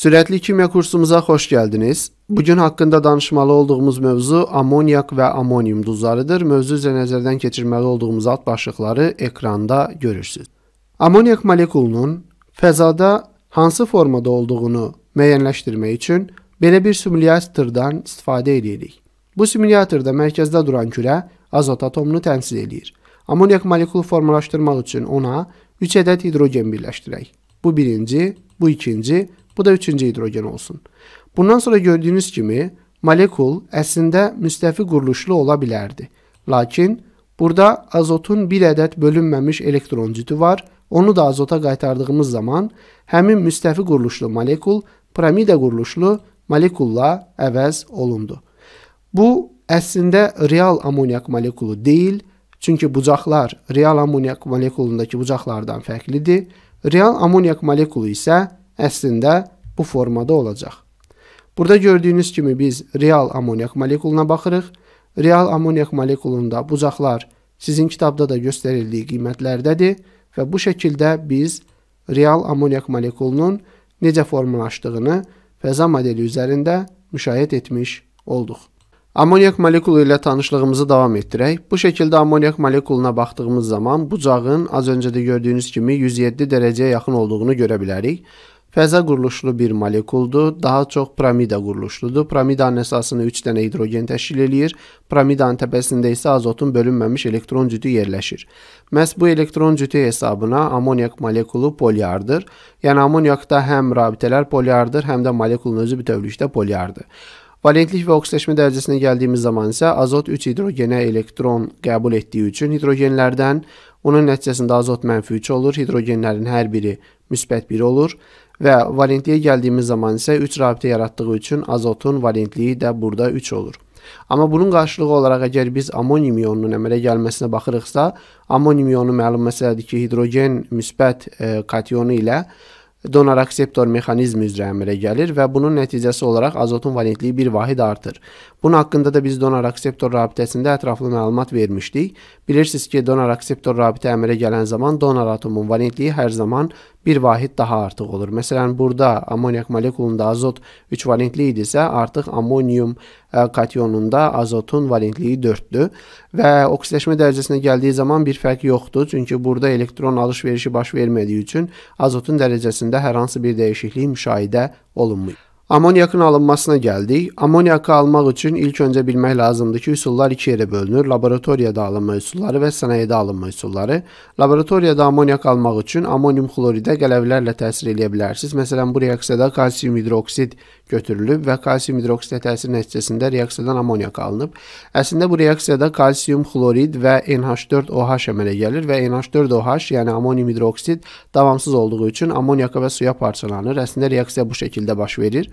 Sürətli kimya kursumuza xoş gəldiniz. Bu gün haqqında danışmalı olduğumuz mövzu ammonyak və amonium duzlarıdır. Mövzu üzrə nəzərdən keçirməli olduğumuz alt başlıqları ekranda görürsüz. Ammonyak molekulunun fəzada hansı formada olduğunu müəyyənləşdirmək üçün belə bir simulyatordan istifadə edirik. Bu simulyatorda mərkəzdə duran kürə azot atomunu təmsil edir. Ammonyak molekulu formalaşdırmaq üçün ona 3 ədəd hidrogen birləşdirək. Bu birinci, bu ikinci Bu da üçüncü hidrogen olsun. Bundan sonra gördüyünüz kimi molekul əslində müstəfi quruluşlu ola bilərdi. Lakin burada azotun bir ədəd bölünməmiş elektroncütü var. Onu da azota qaytardığımız zaman həmin müstəfi quruluşlu molekul piramida quruluşlu molekulla əvəz olundu. Bu əslində real amoniak molekulu deyil, çünki bucaqlar real amoniak molekulundakı bucaqlardan fərqlidir. Real amoniak molekulu isə əslində bu formada olacaq. Burada gördüyünüz kimi biz real amoniak molekuluna baxırıq. Real amoniak molekulunda bucaqlar sizin kitabda da göstərildiyi qiymətlərdədir və bu şəkildə biz real amoniak molekulunun necə formalaşdığını fəza modeli üzərində müşahidə etmiş olduq. Amoniak molekulu ilə tanışlığımızı davam etdirək. Bu şəkildə amoniak molekuluna baxdığımız zaman bucağın az öncə də gördüyünüz kimi 107 dərəcəyə yaxın olduğunu görə bilərik. Fəza quruluşlu bir molekuldur, daha çox piramida quruluşludur. Piramidanın əsasını 3 dənə hidrogen təşkil eləyir. Piramidanın təpəsində isə azotun bölünməmiş elektron cütü yerləşir. Məhz bu elektron cütü hesabına amoniak molekulu poliardır. Yəni amoniakda həm rabitələr poliardır, həm də molekulun özü bütövlükdə poliardır. Valentlik və oksitləşmə dərəcəsinə gəldiyimiz zaman isə azot 3 hidrogenə elektron qəbul etdiyi üçün hidrogenlərdən, onun nəticəsində azot mənfi 3 olur, hidrogenlərin hər biri müsbət 1 olur. Və valentliyə gəldiyimiz zaman isə 3 rabitə yaratdığı üçün azotun valentliyi də burada 3 olur. Amma bunun qarşılığı olaraq əgər biz amonium ionunun əmələ gəlməsinə baxırıqsa, amonium ionu məlum məsələdir ki, hidrogen müsbət e, kationu ilə donor akseptor mexanizmi üzrə əmələ gəlir və bunun nəticəsi olaraq azotun valentliyi bir vahid artır. Bunun haqqında da biz donor akseptor rabitəsində ətraflı məlumat vermişdik. Bilirsiniz ki, donor akseptor rabitə əmələ gələn zaman donor atomun valentliyi hər zaman bir vahid daha artıq olur. Məsələn, burada amoniak molekulunda azot 3 valentli idisə, artıq amonium e, kationunda azotun valentliyi 4-dür və oksidləşmə dərəcəsinə gəldiyi zaman bir fərq yoxdur, çünki burada elektron alış-verişi baş vermədiyi üçün azotun dərəcəsində hər hansı bir dəyişiklik müşahidə olunmur. Amoniakın alınmasına gəldik. Amoniakı almaq üçün ilk öncə bilmək lazımdır ki, üsullar iki yerə bölünür. Laboratoriyada alınma üsulları və sənayedə alınma üsulları. Laboratoriyada amoniak almaq üçün amonium xloridə qələvlərlə təsir eləyə bilərsiniz. Məsələn, bu reaksiyada kalsium hidroksid götürülüb və kalsium hidroksidə təsir nəticəsində reaksiyadan amoniak alınıb. Əslində bu reaksiyada kalsium xlorid və NH4OH əmələ gəlir və NH4OH, yəni amonium hidroksid davamsız olduğu üçün amoniaka və suya parçalanır. Əslində reaksiya bu şəkildə baş verir.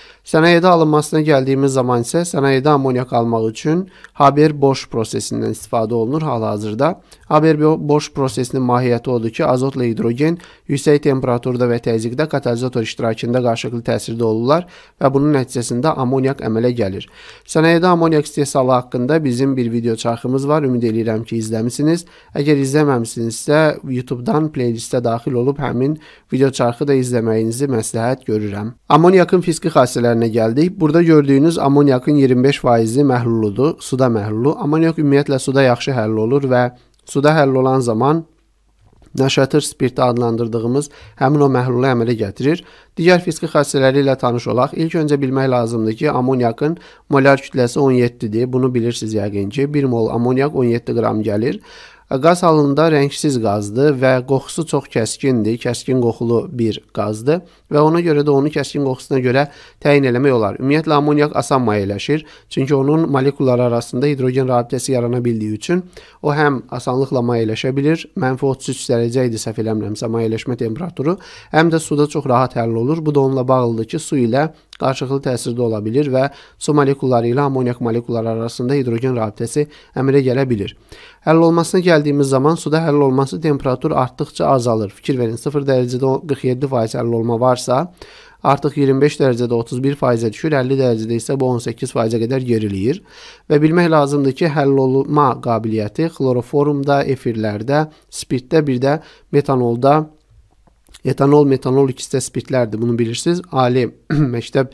Sənayedə alınmasına gəldiyimiz zaman isə sənayedə amoniak almaq üçün Haber Bosch prosesindən istifadə olunur hal-hazırda. Haber Bosch prosesinin mahiyyəti odur ki, azotla hidrogen yüksək temperaturda və təzyiqdə katalizator iştirakında qarşılıqlı təsirdə olurlar və bunun nəticəsində amoniak əmələ gəlir. Sənayedə amoniak istehsalı haqqında bizim bir video çarxımız var. Ümid edirəm ki, izləmisiniz. Əgər izləməmisinizsə, YouTube-dan playlistə daxil olub həmin video çarxı da izləməyinizi məsləhət görürəm. Amoniakın fiziki xassələri nümunələrinə gəldik. Burada gördüyünüz amoniakın 25%-i məhluludur, suda məhlulu. Amoniak ümumiyyətlə suda yaxşı həll olur və suda həll olan zaman nəşətır spirti adlandırdığımız həmin o məhlulu əmələ gətirir. Digər fiziki xassələri ilə tanış olaq. İlk öncə bilmək lazımdır ki, amoniakın molar kütləsi 17-dir. Bunu bilirsiniz yəqin ki, 1 mol amoniak 17 qram gəlir. Qaz halında rəngsiz qazdır və qoxusu çox kəskindir, kəskin qoxulu bir qazdır və ona görə də onu kəskin qoxusuna görə təyin eləmək olar. Ümumiyyətlə amoniak asan mayeləşir, çünki onun molekulları arasında hidrogen rabitəsi yarana bildiyi üçün o həm asanlıqla mayeləşə bilir, mənfi 33 dərəcə idi səhv eləmirəmsə mayeləşmə temperaturu, həm də suda çox rahat həll olur. Bu da onunla bağlıdır ki, su ilə qarşılıqlı təsirdə ola bilir və su molekulları ilə amoniak molekulları arasında hidrogen rabitəsi əmələ gələ bilir. Həll olmasına gəldiyimiz zaman suda həll olması temperatur artdıqca azalır. Fikir verin 0 dərəcədə 47% həll olma varsa, artıq 25 dərəcədə 31%-ə düşür, 50 dərəcədə isə bu 18%-ə qədər geriləyir və bilmək lazımdır ki, həll olma qabiliyyəti xloroformda, efirlərdə, spirtdə, bir də metanolda etanol, metanol ikisi de spirtlerdi bunu bilirsiniz. Ali mektep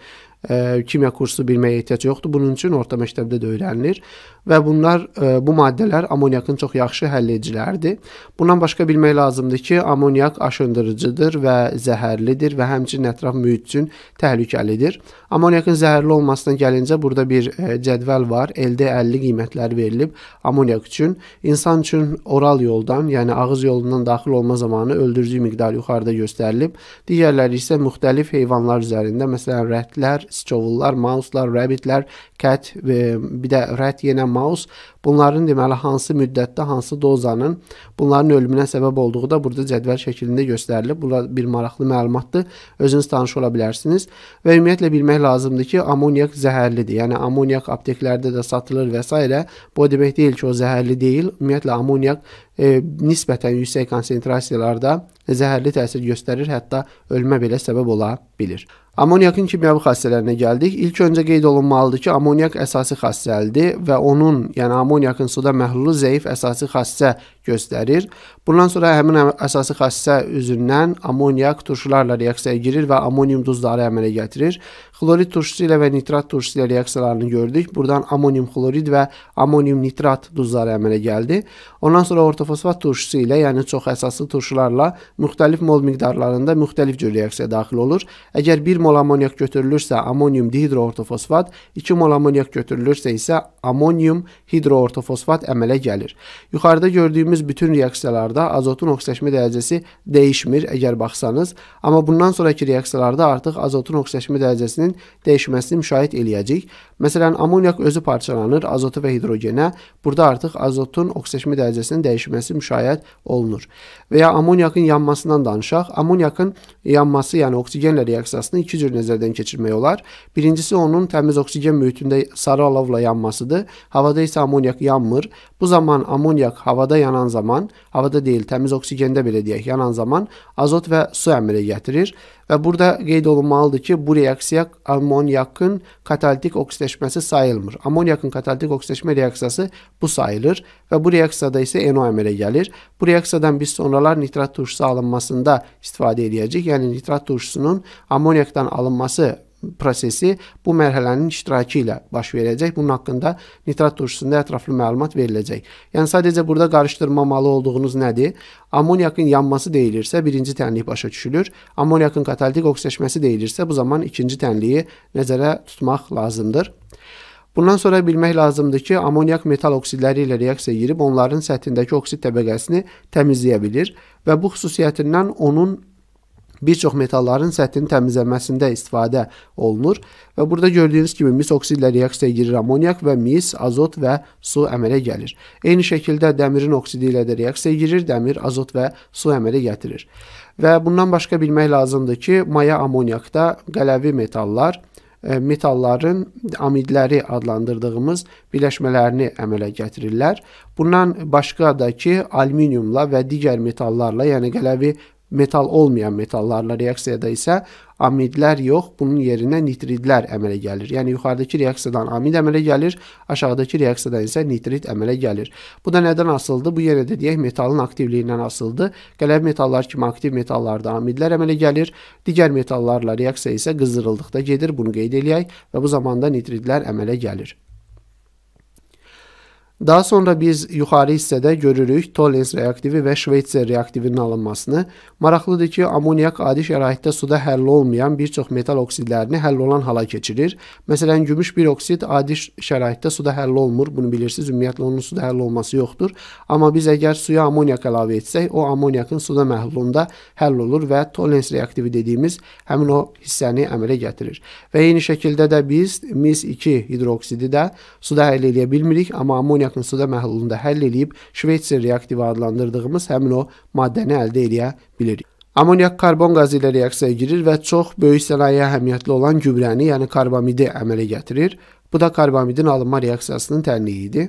e, kimya kursu bilməyə ehtiyac yoxdur. Bunun üçün orta məktəbdə də öyrənilir və bunlar e, bu maddələr amoniakın çox yaxşı həlliciləridir. Bundan başqa bilmək lazımdır ki, amoniak aşındırıcıdır və zəhərlidir və həmçinin ətraf mühit üçün təhlükəlidir. Amoniakın zəhərli olmasına gəlincə burada bir e, cədvəl var. Elde 50 qiymətlər verilib amoniak üçün. İnsan üçün oral yoldan, yəni ağız yolundan daxil olma zamanı öldürücü miqdarı yuxarıda göstərilib. Digərləri isə müxtəlif heyvanlar üzərində, məsələn, rətlər Stowell'lar, Mouse'lar, Rabbit'ler, Cat ve bir de Rat yine Mouse. Bunların deməli hansı müddətdə, hansı dozanın bunların ölümünə səbəb olduğu da burada cədvəl şəklində göstərilib. Bura bir maraqlı məlumatdır. Özünüz tanış ola bilərsiniz və ümumiyyətlə bilmək lazımdır ki, amoniak zəhərlidir. Yəni amoniak apteklərdə də satılır və s. Bu demək deyil ki, o zəhərli deyil. Ümumiyyətlə amoniak e, nisbətən yüksək konsentrasiyalarda zəhərli təsir göstərir, hətta ölümə belə səbəb ola bilir. Amoniakın kimyəvi xassələrinə gəldik. İlk öncə qeyd olunmalıdır ki, amoniak əsasi xassəlidir və onun, yəni amoniak ammoniakın suda məhlulu zəif əsasi xassə göstərir. Bundan sonra həmin əsası xassisə üzündən amoniak turşularla reaksiyaya girir və amonium duzları əmələ gətirir. Xlorid turşusu ilə və nitrat turşusu ilə reaksiyalarını gördük. Buradan amonium xlorid və amonium nitrat duzları əmələ gəldi. Ondan sonra ortofosfat turşusu ilə, yəni çox əsaslı turşularla müxtəlif mol miqdarlarında müxtəlif cür reaksiyaya daxil olur. Əgər 1 mol amoniak götürülürsə amonium dihidroortofosfat, 2 mol amoniak götürülürsə isə amonium hidroortofosfat əmələ gəlir. Yuxarıda gördüyümüz gördüyümüz bütün reaksiyalarda azotun oksidaşmə dərəcəsi dəyişmir əgər baxsanız, amma bundan sonrakı reaksiyalarda artıq azotun oksidaşmə dərəcəsinin dəyişməsini müşahidə eləyəcəyik. Məsələn, amoniak özü parçalanır azotu və hidrogenə. Burada artıq azotun oksidaşmə dərəcəsinin dəyişməsi müşahidə olunur. Və ya amoniakın yanmasından danışaq. Amoniakın yanması, yəni oksigenlə reaksiyasını iki cür nəzərdən keçirmək olar. Birincisi onun təmiz oksigen mühitində sarı alovla yanmasıdır. Havada isə amoniak yanmır. Bu zaman amoniak havada yanan yanan zaman, havada deyil, təmiz oksigəndə belə deyək, yanan zaman azot və su əmrə getirir və burada qeyd olunmalıdır ki, bu reaksiya amonyakın katalitik oksidləşməsi sayılmır. Amonyakın katalitik oksidləşmə reaksiyası bu sayılır və bu reaksiyada isə NO əmələ gəlir. Bu reaksiyadan biz sonralar nitrat turşusu alınmasında istifadə edəcəyik. Yəni nitrat turşusunun amonyakdan alınması prosesi bu mərhələnin iştirakı ilə baş verəcək. Bunun haqqında nitrat turşusunda ətraflı məlumat veriləcək. Yəni sadəcə burada qarışdırmamalı olduğunuz nədir? Amoniakın yanması deyilirsə, birinci tənlik başa düşülür. Amoniakın katalitik oksidaşması deyilirsə, bu zaman ikinci tənliyi nəzərə tutmaq lazımdır. Bundan sonra bilmək lazımdır ki, amoniak metal oksidləri ilə reaksiyaya girib onların səthindəki oksid təbəqəsini təmizləyə bilir və bu xüsusiyyətindən onun bir çox metalların səthini təmizlənməsində istifadə olunur və burada gördüyünüz kimi mis oksidlə reaksiyaya girir amoniak və mis, azot və su əmələ gəlir. Eyni şəkildə dəmirin oksidi ilə də reaksiyaya girir, dəmir, azot və su əmələ gətirir. Və bundan başqa bilmək lazımdır ki, maya amoniakda qələvi metallar e, metalların amidləri adlandırdığımız birləşmələrini əmələ gətirirlər. Bundan başqa da ki, alüminiumla və digər metallarla, yəni qələvi metal olmayan metallarla reaksiyada isə amidlər yox, bunun yerinə nitridlər əmələ gəlir. Yəni yuxarıdakı reaksiyadan amid əmələ gəlir, aşağıdakı reaksiyadan isə nitrid əmələ gəlir. Bu da nədən asılıdır? Bu yenə də deyək metalın aktivliyindən asılıdır. Qələb metallar kimi aktiv metallarda amidlər əmələ gəlir, digər metallarla reaksiya isə qızdırıldıqda gedir. Bunu qeyd eləyək və bu zamanda nitridlər əmələ gəlir. Daha sonra biz yuxarı hissədə görürük Tollens reaktivi və Şveitser reaktivinin alınmasını. Maraqlıdır ki, amoniak adi şəraitdə suda həll olmayan bir çox metal oksidlərini həll olan hala keçirir. Məsələn, gümüş bir oksid adi şəraitdə suda həll olmur. Bunu bilirsiniz, ümumiyyətlə onun suda həll olması yoxdur. Amma biz əgər suya amoniak əlavə etsək, o amoniakın suda məhlulunda həll olur və Tollens reaktivi dediyimiz həmin o hissəni əmələ gətirir. Və eyni şəkildə də biz mis 2 hidroksidi də suda həll edə bilmirik, amma amoniak yaxınsıda məhlulunda həll eləyib Şveçsin reaktivi adlandırdığımız həmin o maddəni əldə eləyə bilirik. Amoniak karbon qazı ilə reaksiyaya girir və çox böyük sənaye əhəmiyyətli olan gübrəni, yəni karbamidi əmələ gətirir. Bu da karbamidin alınma reaksiyasının tənliyi idi.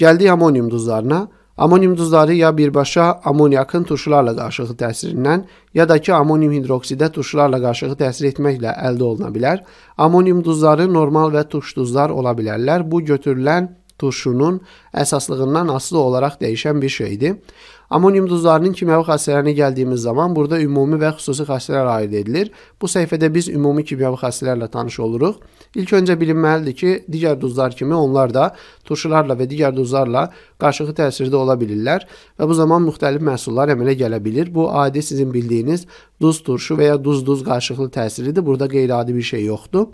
Gəldik amonium duzlarına. Amonium duzları ya birbaşa amoniakın turşularla qarşılığı təsirindən, ya da ki amonium hidroksidə turşularla qarşılığı təsir etməklə əldə oluna bilər. Amonium duzları normal və turş duzlar ola bilərlər. Bu götürülən turşunun əsaslığından asılı olaraq dəyişən bir şeydir. Amonium duzlarının kimyəvi xassələrinə gəldiyimiz zaman burada ümumi və xüsusi xassələr aid edilir. Bu səhifədə biz ümumi kimyəvi xassələrlə tanış oluruq. İlk öncə bilinməlidir ki, digər duzlar kimi onlar da turşularla və digər duzlarla qarşılıqlı təsirdə ola bilirlər və bu zaman müxtəlif məhsullar əmələ gələ bilir. Bu adi sizin bildiyiniz duz turşu və ya duz-duz qarşılıqlı təsiridir. Burada qeyri-adi bir şey yoxdur.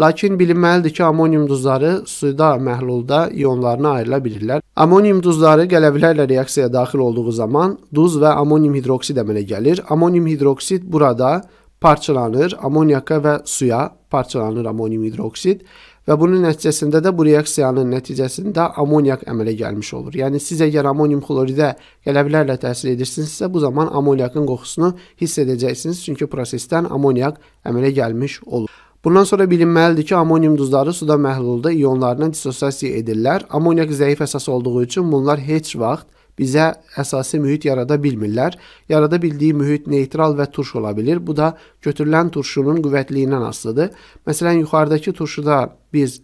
Lakin bilinməlidir ki, amonium duzları suda məhlulda ionlarına ayrıla bilirlər. Amonium duzları qələvlərlə reaksiyaya daxil olduğu zaman duz və amonium hidroksid əmələ gəlir. Amonium hidroksid burada parçalanır, amoniaka və suya parçalanır amonium hidroksid və bunun nəticəsində də bu reaksiyanın nəticəsində amoniak əmələ gəlmiş olur. Yəni siz əgər amonium xloridə qələvlərlə təsir edirsinizsə, bu zaman amoniakın qoxusunu hiss edəcəksiniz, çünki prosesdən amoniak əmələ gəlmiş olur. Bundan sonra bilinməlidir ki, amonium duzları suda məhlulda ionlarına disosiasiya edirlər. Amoniak zəif əsas olduğu üçün bunlar heç vaxt bizə əsasi mühit yarada bilmirlər. Yarada bildiyi mühit neytral və turş ola bilir. Bu da götürülən turşunun qüvvətliyindən asılıdır. Məsələn, yuxarıdakı turşuda biz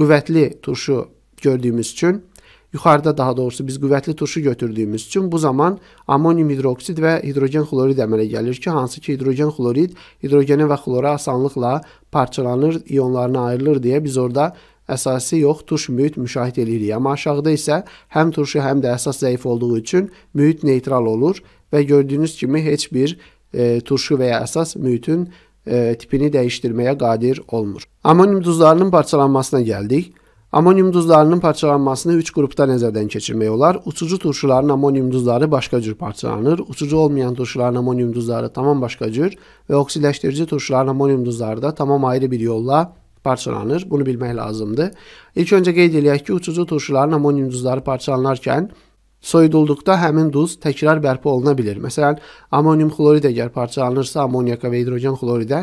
qüvvətli turşu gördüyümüz üçün Yuxarıda daha doğrusu biz qüvvətli turşu götürdüyümüz üçün bu zaman amonium hidroksid və hidrogen xlorid əmələ gəlir ki, hansı ki hidrogen xlorid hidrogenə və xlora asanlıqla parçalanır, ionlarına ayrılır deyə biz orada əsası yox turş mühit müşahidə edirik. Amma aşağıda isə həm turşu, həm də əsas zəif olduğu üçün mühit neytral olur və gördüyünüz kimi heç bir e, turşu və ya əsas mühitin e, tipini dəyişdirməyə qadir olmur. Amonium duzlarının parçalanmasına gəldik. Amonium duzlarının parçalanmasını 3 qrupda nəzərdən keçirmək olar. Uçucu turşuların amonium duzları başqa cür parçalanır. Uçucu olmayan turşuların amonium duzları tamam başqa cür və oksidləşdirici turşuların amonium duzları da tamam ayrı bir yolla parçalanır. Bunu bilmək lazımdır. İlk öncə qeyd eləyək ki, uçucu turşuların amonium duzları parçalanarkən Soyudulduqda həmin duz təkrar bərpa oluna bilər. Məsələn, amonium xlorid əgər parçalanırsa amoniyaka və hidrogen xloridə,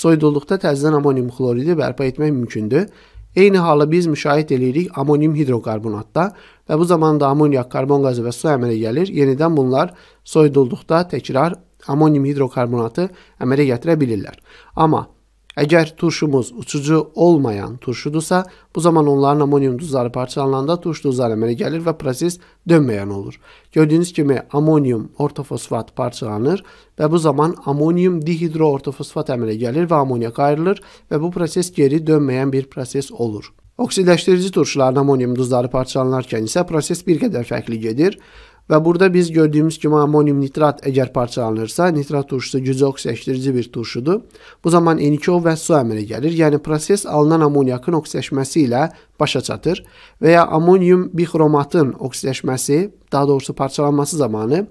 soyudulduqda təzədən amonium xloridi bərpa etmək mümkündür. Eyni halı biz müşahidə eləyirik amonium hidrokarbonatda və bu zamanda amoniak, karbon qazı və su əmələ gəlir. Yenidən bunlar soyudulduqda təkrar amonium hidrokarbonatı əmələ gətirə bilirlər. Amma Əgər turşumuz uçucu olmayan turşudursa, bu zaman onların amonium duzları parçalananda turş duzları əmələ gəlir və proses dönməyən olur. Gördüyünüz kimi amonium ortofosfat parçalanır və bu zaman amonium dihidroortofosfat əmələ gəlir və amoniyak ayrılır və bu proses geri dönməyən bir proses olur. Oksidləşdirici turşuların amonium duzları parçalanarkən isə proses bir qədər fərqli gedir. Və burada biz gördüyümüz kimi amonium nitrat əgər parçalanırsa, nitrat turşusu gücü oksidləşdirici bir turşudur. Bu zaman N2O və su əmələ gəlir. Yəni proses alınan amoniakın oksidləşməsi ilə başa çatır və ya amonium bixromatın oksidləşməsi, daha doğrusu parçalanması zamanı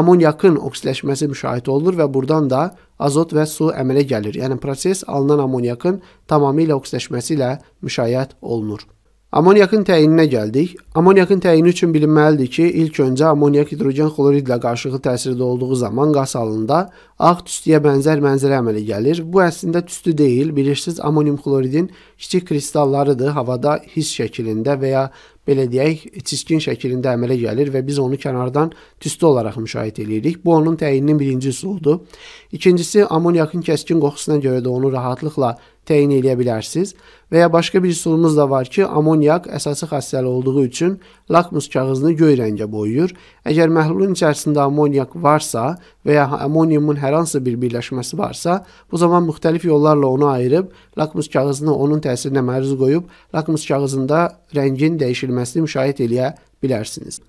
amoniakın oksidləşməsi müşahidə olunur və buradan da azot və su əmələ gəlir. Yəni proses alınan amoniakın tamamilə oksidləşməsi ilə müşayiət olunur. Amonyakın təyinə gəldik. Amonyakın təyini üçün bilinməlidir ki, ilk öncə amonyak hidrogen xloridlə qarşılıqlı təsirdə olduğu zaman qas halında ağ tüstüyə bənzər mənzərə əmələ gəlir. Bu əslində tüstü deyil, bilirsiniz, amonium xloridin kiçik kristallarıdır, havada his şəklində və ya belə deyək, çiskin şəklində əmələ gəlir və biz onu kənardan tüstü olaraq müşahidə edirik. Bu onun təyininin birinci üsuludur. İkincisi, amonyakın kəskin qoxusuna görə də onu rahatlıqla təyin edə bilərsiniz. Və ya başqa bir üsulumuz da var ki, amonyak əsası xassəli olduğu üçün lakmus kağızını göy rəngə boyuyur. Əgər məhlulun içərisində amonyak varsa və ya amoniumun hər hansı bir birləşməsi varsa, bu zaman müxtəlif yollarla onu ayırıb lakmus kağızını onun təsirinə məruz qoyub lakmus kağızında rəngin dəyişilməsini müşahidə edə bilərsiniz.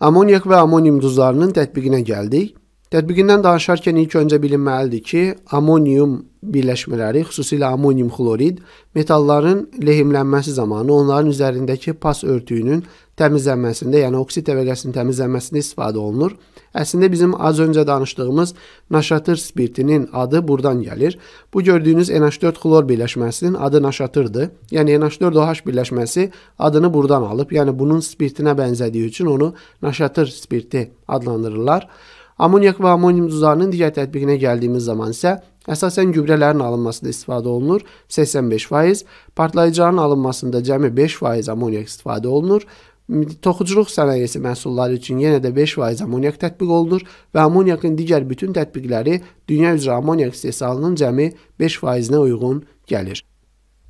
Amonyak və amonium duzlarının tətbiqinə gəldik. Tətbiqindən danışarkən ilk öncə bilinməlidir ki, amonium birləşmələri, xüsusilə amonium xlorid metalların lehimlənməsi zamanı onların üzərindəki pas örtüyünün təmizlənməsində, yəni oksid təbəqəsinin təmizlənməsində istifadə olunur. Əslində bizim az öncə danışdığımız naşatır spirtinin adı burdan gəlir. Bu gördüyünüz NH4 xlor birləşməsinin adı naşatırdır. Yəni NH4OH birləşməsi adını burdan alıb, yəni bunun spirtinə bənzədiyi üçün onu naşatır spirti adlandırırlar. Amoniyak və amonium duzlarının digər tətbiqinə gəldiyimiz zaman isə əsasən gübrələrin alınmasında istifadə olunur 85%, partlayıcıların alınmasında cəmi 5% amoniyak istifadə olunur. Toxuculuq sənayesi məhsulları üçün yenə də 5% amoniyak tətbiq olunur və amoniyakın digər bütün tətbiqləri dünya üzrə amoniyak istehsalının cəmi 5%-nə uyğun gəlir.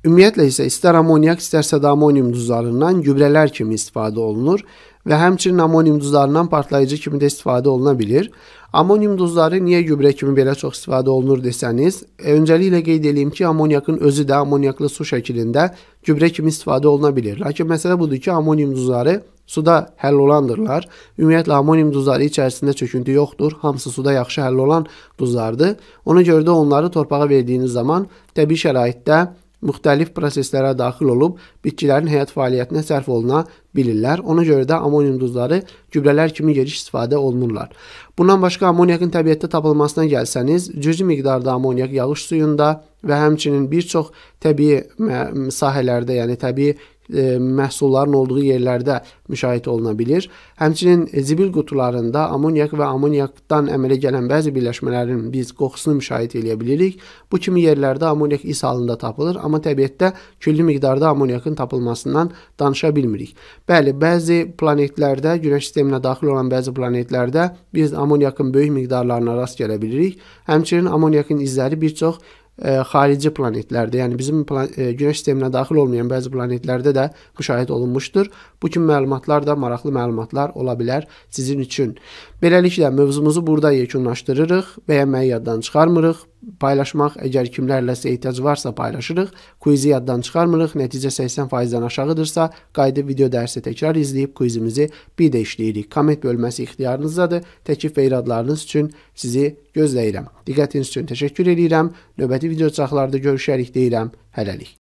Ümumiyyətlə isə istər amoniyak, istərsə də amonium duzlarından gübrələr kimi istifadə olunur və həmçinin amonium duzlarından partlayıcı kimi də istifadə oluna bilir. Amonium duzları niyə gübrə kimi belə çox istifadə olunur desəniz, e, öncəliklə qeyd edeyim ki, amoniakın özü də amoniaklı su şəklində gübrə kimi istifadə oluna bilir. Lakin məsələ budur ki, amonium duzları suda həll olandırlar. Ümumiyyətlə amonium duzları içərisində çöküntü yoxdur. Hamısı suda yaxşı həll olan duzlardır. Ona görə də onları torpağa verdiyiniz zaman təbii şəraitdə müxtəlif proseslərə daxil olub bitkilərin həyat fəaliyyətinə sərf oluna bilirlər. Ona görə də amonium duzları gübrələr kimi geniş istifadə olunurlar. Bundan başqa amoniakın təbiətdə tapılmasına gəlsəniz, cüzi miqdarda amoniak yağış suyunda və həmçinin bir çox təbii sahələrdə, yəni təbii E, məhsulların olduğu yerlərdə müşahidə oluna bilir. Həmçinin e, zibil qutularında amoniak və amoniakdan əmələ gələn bəzi birləşmələrin biz qoxusunu müşahidə edə bilirik. Bu kimi yerlərdə amoniak is halında tapılır, amma təbiətdə külli miqdarda amoniakın tapılmasından danışa bilmirik. Bəli, bəzi planetlərdə, günəş sisteminə daxil olan bəzi planetlərdə biz amoniakın böyük miqdarlarına rast gələ bilirik. Həmçinin amoniakın izləri bir çox ə, e, xarici planetlərdə, yəni bizim plan ə, e, Günəş sisteminə daxil olmayan bəzi planetlərdə də müşahidə olunmuşdur. Bu kimi məlumatlar da maraqlı məlumatlar ola bilər sizin üçün. Beləliklə mövzumuzu burada yekunlaşdırırıq. Bəyənməyi yaddan çıxarmırıq. Paylaşmaq, əgər kimlərləsə ehtiyac varsa paylaşırıq. Quizi yaddan çıxarmırıq. Nəticə 80%-dən aşağıdırsa, qayıdıb video dərsi təkrar izləyib quizimizi bir də işləyirik. Komment bölməsi ixtiyarınızdadır. Təklif və iradlarınız üçün sizi gözləyirəm. Diqqətiniz üçün təşəkkür edirəm. Növbəti video çaxlarda görüşərik deyirəm. Hələlik.